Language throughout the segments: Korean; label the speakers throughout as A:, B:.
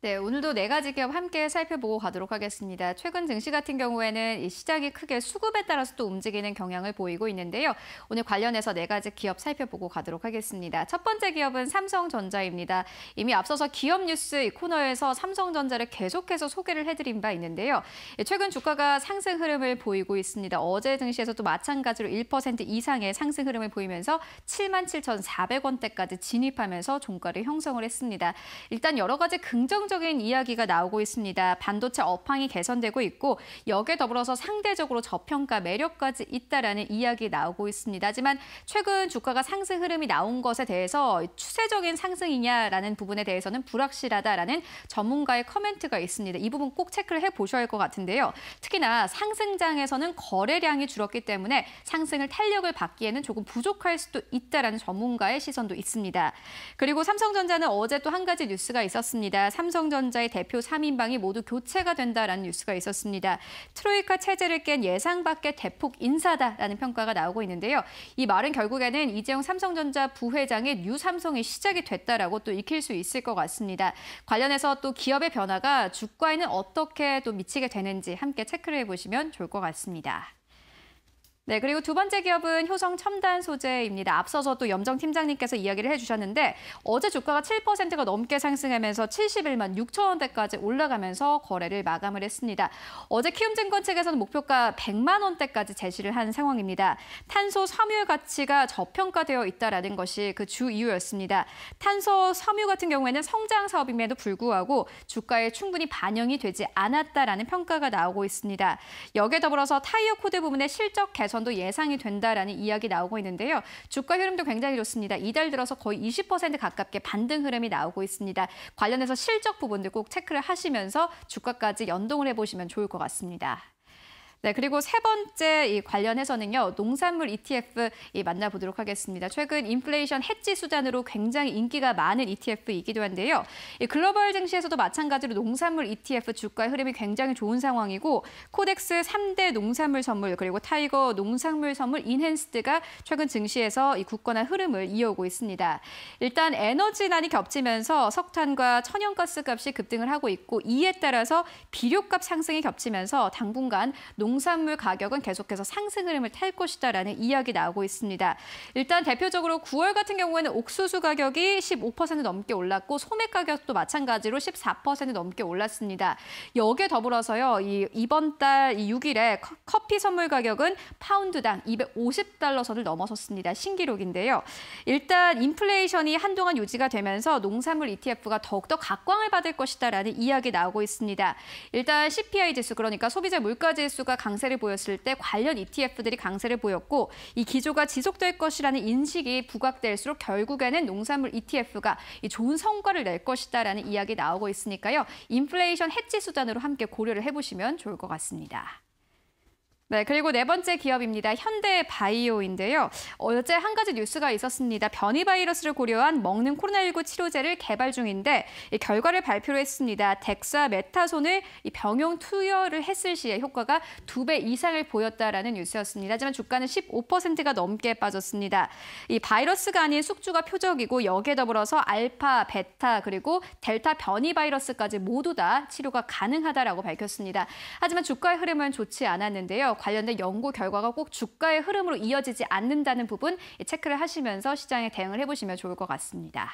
A: 네, 오늘도 네 가지 기업 함께 살펴보고 가도록 하겠습니다. 최근 증시 같은 경우에는 시장이 크게 수급에 따라서 또 움직이는 경향을 보이고 있는데요. 오늘 관련해서 네 가지 기업 살펴보고 가도록 하겠습니다. 첫 번째 기업은 삼성전자입니다. 이미 앞서서 기업 뉴스 이 코너에서 삼성전자를 계속해서 소개를 해드린 바 있는데요. 예, 최근 주가가 상승 흐름을 보이고 있습니다. 어제 증시에서도 마찬가지로 1% 이상의 상승 흐름을 보이면서 77,400원대까지 진입하면서 종가를 형성을 했습니다. 일단 여러 가지 긍정 긍정적인 이야기가 나오고 있습니다. 반도체 업황이 개선되고 있고 여기에 더불어서 상대적으로 저평가 매력까지 있다라는 이야기 나오고 있습니다. 하지만 최근 주가가 상승 흐름이 나온 것에 대해서 추세적인 상승이냐라는 부분에 대해서는 불확실하다라는 전문가의 커멘트가 있습니다. 이 부분 꼭 체크를 해보셔야 할 것 같은데요. 특히나 상승장에서는 거래량이 줄었기 때문에 상승을 탄력을 받기에는 조금 부족할 수도 있다라는 전문가의 시선도 있습니다. 그리고 삼성전자는 어제 또 한 가지 뉴스가 있었습니다. 삼성 삼성전자의 대표 3인방이 모두 교체가 된다라는 뉴스가 있었습니다. 트로이카 체제를 깬 예상 밖의 대폭 인사다라는 평가가 나오고 있는데요. 이 말은 결국에는 이재용 삼성전자 부회장의 뉴 삼성의 시작이 됐다라고 또 익힐 수 있을 것 같습니다. 관련해서 또 기업의 변화가 주가에는 어떻게 또 미치게 되는지 함께 체크를 해보시면 좋을 것 같습니다. 네, 그리고 두 번째 기업은 효성 첨단 소재입니다. 앞서서 또 염정 팀장님께서 이야기를 해주셨는데 어제 주가가 7%가 넘게 상승하면서 71만 6천 원대까지 올라가면서 거래를 마감을 했습니다. 어제 키움증권 측에서는 목표가 100만 원대까지 제시를 한 상황입니다. 탄소 섬유 가치가 저평가되어 있다라는 것이 그 주 이유였습니다. 탄소 섬유 같은 경우에는 성장 사업임에도 불구하고 주가에 충분히 반영이 되지 않았다라는 평가가 나오고 있습니다. 여기에 더불어서 타이어 코드 부분의 실적 개선 전도 예상이 된다라는 이야기 나오고 있는데요. 주가 흐름도 굉장히 좋습니다. 이달 들어서 거의 20% 가깝게 반등 흐름이 나오고 있습니다. 관련해서 실적 부분도꼭 체크를 하시면서 주가까지 연동을 해보시면 좋을 것 같습니다. 네, 그리고 세 번째 이 관련해서는요. 농산물 ETF 이 만나보도록 하겠습니다. 최근 인플레이션 해지 수단으로 굉장히 인기가 많은 ETF이기도 한데요. 이 글로벌 증시에서도 마찬가지로 농산물 ETF 주가의 흐름이 굉장히 좋은 상황이고 코덱스 3대 농산물 선물 그리고 타이거 농산물 선물 인핸스드가 최근 증시에서 이 굳건한 흐름을 이어오고 있습니다. 일단 에너지난이 겹치면서 석탄과 천연가스 값이 급등을 하고 있고 이에 따라서 비료값 상승이 겹치면서 당분간 농 농산물 가격은 계속해서 상승 흐름을 탈 것이다라는 이야기 나오고 있습니다. 일단 대표적으로 9월 같은 경우에는 옥수수 가격이 15% 넘게 올랐고 소매 가격도 마찬가지로 14% 넘게 올랐습니다. 여기에 더불어서요. 이 이번 달 6일에 커피 선물 가격은 파운드당 250달러 선을 넘어섰습니다. 신기록인데요. 일단 인플레이션이 한동안 유지가 되면서 농산물 ETF가 더욱더 각광을 받을 것이다라는 이야기 나오고 있습니다. 일단 CPI 지수 그러니까 소비자 물가 지수가 강세를 보였을 때 관련 ETF들이 강세를 보였고 이 기조가 지속될 것이라는 인식이 부각될수록 결국에는 농산물 ETF가 좋은 성과를 낼 것이다라는 이야기 나오고 있으니까요. 인플레이션 해치 수단으로 함께 고려를 해보시면 좋을 것 같습니다. 네, 그리고 네 번째 기업입니다. 현대바이오인데요. 어제 한 가지 뉴스가 있었습니다. 변이 바이러스를 고려한 먹는 코로나19 치료제를 개발 중인데 결과를 발표를 했습니다. 덱사 메타손을 병용 투여를 했을 시에 효과가 두 배 이상을 보였다라는 뉴스였습니다. 하지만 주가는 15%가 넘게 빠졌습니다. 이 바이러스가 아닌 숙주가 표적이고 여기에 더불어서 알파, 베타 그리고 델타 변이 바이러스까지 모두 다 치료가 가능하다라고 밝혔습니다. 하지만 주가의 흐름은 좋지 않았는데요. 관련된 연구 결과가 꼭 주가의 흐름으로 이어지지 않는다는 부분 체크를 하시면서 시장에 대응을 해보시면 좋을 것 같습니다.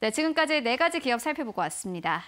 A: 네, 지금까지 네 가지 기업 살펴보고 왔습니다.